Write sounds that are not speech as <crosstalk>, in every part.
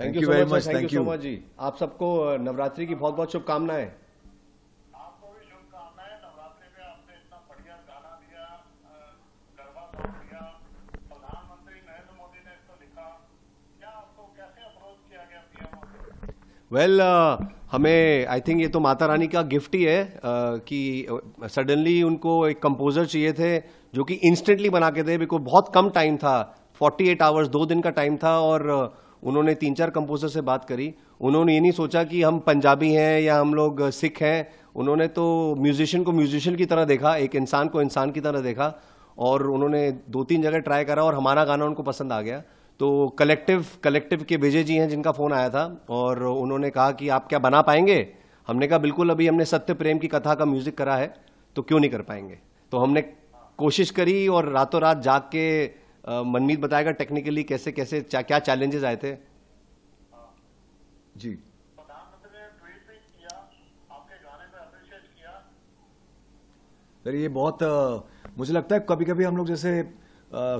Thank you very much thank you so much ji आप सबको नवरात्रि की बहुत बहुत शुभकामनाएं वेल well, uh, हमें आई थिंक ये तो माता रानी का गिफ्ट ही है uh, कि सडनली uh, उनको एक कंपोजर चाहिए थे जो कि इंस्टेंटली बना के दे बिकॉज बहुत कम टाइम था 48 आवर्स दो दिन का टाइम था और uh, उन्होंने तीन चार कंपोजर से बात करी उन्होंने ये नहीं सोचा कि हम पंजाबी हैं या हम लोग सिख हैं उन्होंने तो म्यूजिशियन को म्यूजिशियन की तरह देखा एक इंसान को इंसान की तरह देखा और उन्होंने दो तीन जगह ट्राई करा और हमारा गाना उनको पसंद आ गया तो कलेक्टिव कलेक्टिव के विजय जी हैं जिनका फ़ोन आया था और उन्होंने कहा कि आप क्या बना पाएंगे हमने कहा बिल्कुल अभी हमने सत्य प्रेम की कथा का म्यूज़िक करा है तो क्यों नहीं कर पाएंगे तो हमने कोशिश करी और रातों रात जाग के मनमीत बताएगा टेक्निकली कैसे कैसे चा, क्या चैलेंजेस आए थे जी सर ये बहुत आ, मुझे लगता है कभी कभी हम लोग जैसे आ,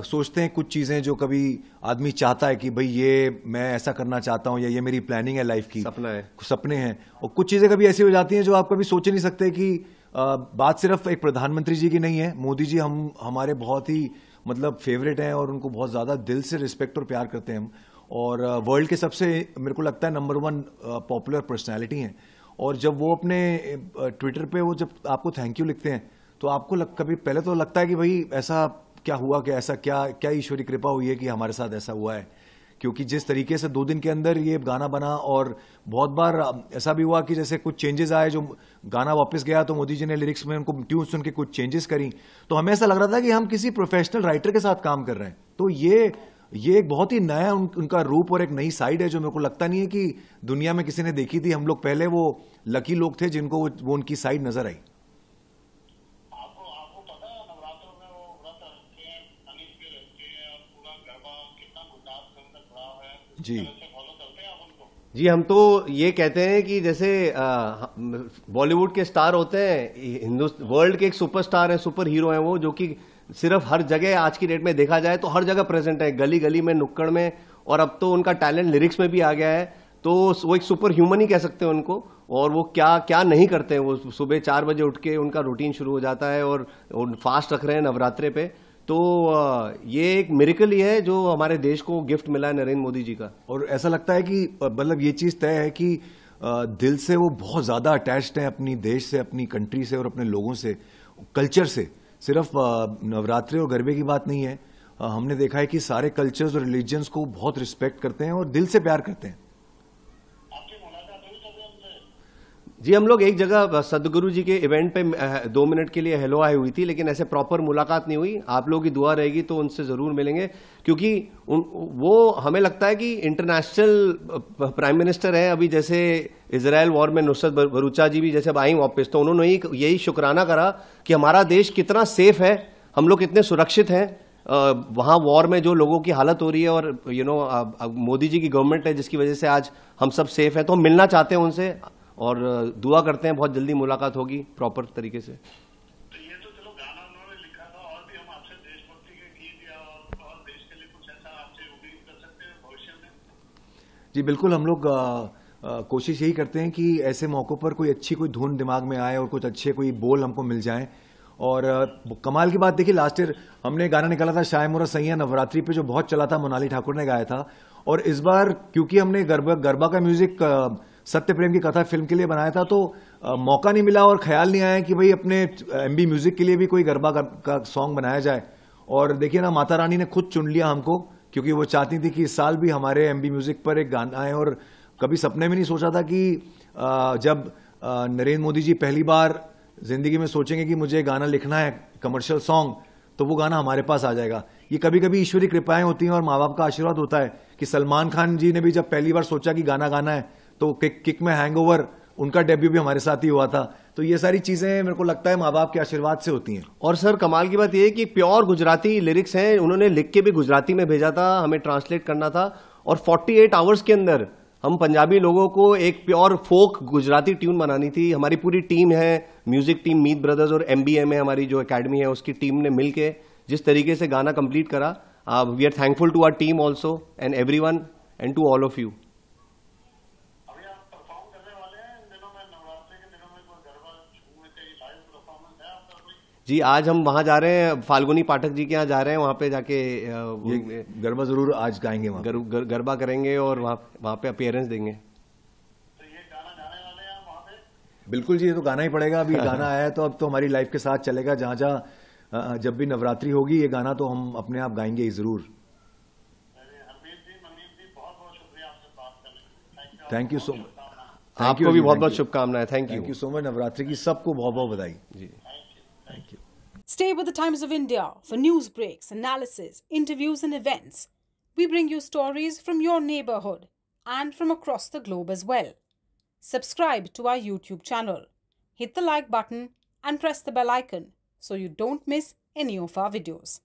सोचते हैं कुछ चीज़ें जो कभी आदमी चाहता है कि भाई ये मैं ऐसा करना चाहता हूं या ये मेरी प्लानिंग है लाइफ की सपना है सपने हैं और कुछ चीज़ें कभी ऐसी हो जाती हैं जो आप कभी सोच नहीं सकते कि आ, बात सिर्फ एक प्रधानमंत्री जी की नहीं है मोदी जी हम हमारे बहुत ही मतलब फेवरेट हैं और उनको बहुत ज़्यादा दिल से रिस्पेक्ट और प्यार करते हैं हम और वर्ल्ड uh, के सबसे मेरे को लगता है नंबर वन पॉपुलर पर्सनैलिटी हैं और जब वो अपने ट्विटर uh, पे वो जब आपको थैंक यू लिखते हैं तो आपको लग, कभी पहले तो लगता है कि भाई ऐसा क्या हुआ कि ऐसा क्या क्या ईश्वरी कृपा हुई है कि हमारे साथ ऐसा हुआ है क्योंकि जिस तरीके से दो दिन के अंदर ये गाना बना और बहुत बार ऐसा भी हुआ कि जैसे कुछ चेंजेस आए जो गाना वापस गया तो मोदी जी ने लिरिक्स में उनको ट्यून सुन के कुछ चेंजेस करी तो हमें ऐसा लग रहा था कि हम किसी प्रोफेशनल राइटर के साथ काम कर रहे हैं तो ये ये एक बहुत ही नया उन, उनका रूप और एक नई साइड है जो मेरे को लगता नहीं है कि दुनिया में किसी ने देखी थी हम लोग पहले वो लकी लोग थे जिनको वो, वो उनकी साइड नजर आई जी जी हम तो ये कहते हैं कि जैसे बॉलीवुड के स्टार होते हैं हिंदुस्तान वर्ल्ड के एक सुपरस्टार हैं सुपर हीरो हैं वो जो कि सिर्फ हर जगह आज की डेट में देखा जाए तो हर जगह प्रेजेंट है गली गली में नुक्कड़ में और अब तो उनका टैलेंट लिरिक्स में भी आ गया है तो वो एक सुपर ह्यूमन ही कह सकते हैं उनको और वो क्या क्या नहीं करते हैं वो सुबह चार बजे उठ के उनका रूटीन शुरू हो जाता है और, और फास्ट रख रहे हैं नवरात्रे पे तो ये एक मेरिकल ही है जो हमारे देश को गिफ्ट मिला है नरेंद्र मोदी जी का और ऐसा लगता है कि मतलब ये चीज़ तय है कि दिल से वो बहुत ज़्यादा अटैच्ड हैं अपनी देश से अपनी कंट्री से और अपने लोगों से कल्चर से सिर्फ नवरात्रि और गरबे की बात नहीं है हमने देखा है कि सारे कल्चर्स और रिलीजन्स को बहुत रिस्पेक्ट करते हैं और दिल से प्यार करते हैं जी हम लोग एक जगह सदगुरु जी के इवेंट पे दो मिनट के लिए हेलो आई हुई थी लेकिन ऐसे प्रॉपर मुलाकात नहीं हुई आप लोगों की दुआ रहेगी तो उनसे ज़रूर मिलेंगे क्योंकि उन वो हमें लगता है कि इंटरनेशनल प्राइम मिनिस्टर है अभी जैसे इसराइल वॉर में नुसरत भरूचा जी भी जैसे अब आई वापस तो उन्होंने यही शुक्राना करा कि हमारा देश कितना सेफ है हम लोग कितने सुरक्षित हैं वहाँ वॉर में जो लोगों की हालत हो रही है और यू नो मोदी जी की गवर्नमेंट है जिसकी वजह से आज हम सब सेफ है तो हम मिलना चाहते हैं उनसे और दुआ करते हैं बहुत जल्दी मुलाकात होगी प्रॉपर तरीके से तो तो जी बिल्कुल हम लोग कोशिश यही करते हैं कि ऐसे मौक़ों पर कोई अच्छी कोई धुन दिमाग में आए और कुछ अच्छे कोई बोल हमको मिल जाए और कमाल की बात देखिए लास्ट ईयर हमने गाना निकाला था शायम और सैया नवरात्रि पे जो बहुत चला था मोनाली ठाकुर ने गाया था और इस बार क्योंकि हमने गरबा गरबा का म्यूज़िक सत्य प्रेम की कथा फिल्म के लिए बनाया था तो आ, मौका नहीं मिला और ख्याल नहीं आया कि भाई अपने एम बी म्यूजिक के लिए भी कोई गरबा का, का सॉन्ग बनाया जाए और देखिए ना माता रानी ने खुद चुन लिया हमको क्योंकि वो चाहती थी कि इस साल भी हमारे एम बी म्यूजिक पर एक गाना आए और कभी सपने में नहीं सोचा था कि आ, जब नरेंद्र मोदी जी पहली बार जिंदगी में सोचेंगे कि मुझे गाना लिखना है कमर्शियल सॉन्ग तो वो गाना हमारे पास आ जाएगा ये कभी कभी ईश्वरी कृपाएं होती हैं और माँ बाप का आशीर्वाद होता है कि सलमान खान जी ने भी जब पहली बार सोचा कि गाना गाना है तो किक किक में हैंगओवर उनका डेब्यू भी हमारे साथ ही हुआ था तो ये सारी चीजें मेरे को लगता है माँ बाप के आशीर्वाद से होती हैं और सर कमाल की बात ये है कि प्योर गुजराती लिरिक्स हैं उन्होंने लिख के भी गुजराती में भेजा था हमें ट्रांसलेट करना था और 48 आवर्स के अंदर हम पंजाबी लोगों को एक प्योर फोक गुजराती ट्यून बनानी थी हमारी पूरी टीम है म्यूजिक टीम मीत ब्रदर्स और एम बी एम हमारी जो अकेडमी है उसकी टीम ने मिल जिस तरीके से गाना कंप्लीट करा we are thankful to our team also and everyone and to all of you ji आज हम वहाँ जा रहे हैं फाल्गुनी पाठक जी के यहाँ जा रहे हैं वहाँ पे जाके गरबा जरूर आज गाएंगे वहाँ गर, गर, गरबा करेंगे और वहाँ वहाँ पे अपियरेंस देंगे तो ये गाना जाने वाले हैं पे बिल्कुल जी ये तो गाना ही पड़ेगा अभी <laughs> गाना आया है तो अब तो हमारी लाइफ के साथ चलेगा जहाँ जहाँ जब भी नवरात्रि होगी ये गाना तो हम अपने आप गाएंगे ही जरूर थैंक यू सो मच आपको भी बहुत बहुत शुभकामनाएं thank you thank you so much Navratri की सबको बहुत बहुत बधाई जी Stay with the Times of India for news breaks, analysis, interviews, and events. We bring you stories from your neighborhood and from across the globe as well. Subscribe to our YouTube channel, hit the like button, and press the bell icon so you don't miss any of our videos.